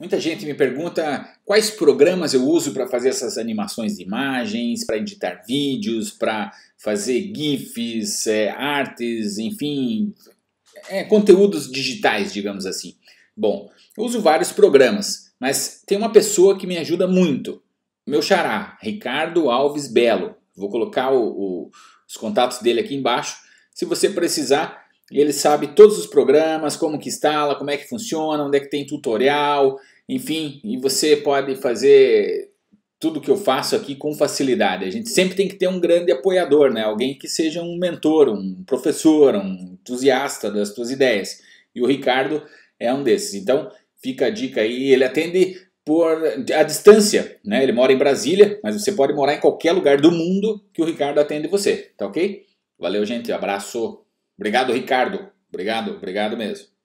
Muita gente me pergunta quais programas eu uso para fazer essas animações de imagens, para editar vídeos, para fazer GIFs, é, artes, enfim, é, conteúdos digitais, digamos assim. Bom, eu uso vários programas, mas tem uma pessoa que me ajuda muito. Meu xará, Ricardo Alves Belo. Vou colocar o, o, os contatos dele aqui embaixo. Se você precisar, e ele sabe todos os programas, como que instala, como é que funciona, onde é que tem tutorial, enfim, e você pode fazer tudo que eu faço aqui com facilidade. A gente sempre tem que ter um grande apoiador, né? Alguém que seja um mentor, um professor, um entusiasta das suas ideias. E o Ricardo é um desses. Então, fica a dica aí, ele atende por a distância, né? Ele mora em Brasília, mas você pode morar em qualquer lugar do mundo que o Ricardo atende você, tá OK? Valeu, gente, abraço. Obrigado, Ricardo. Obrigado, obrigado mesmo.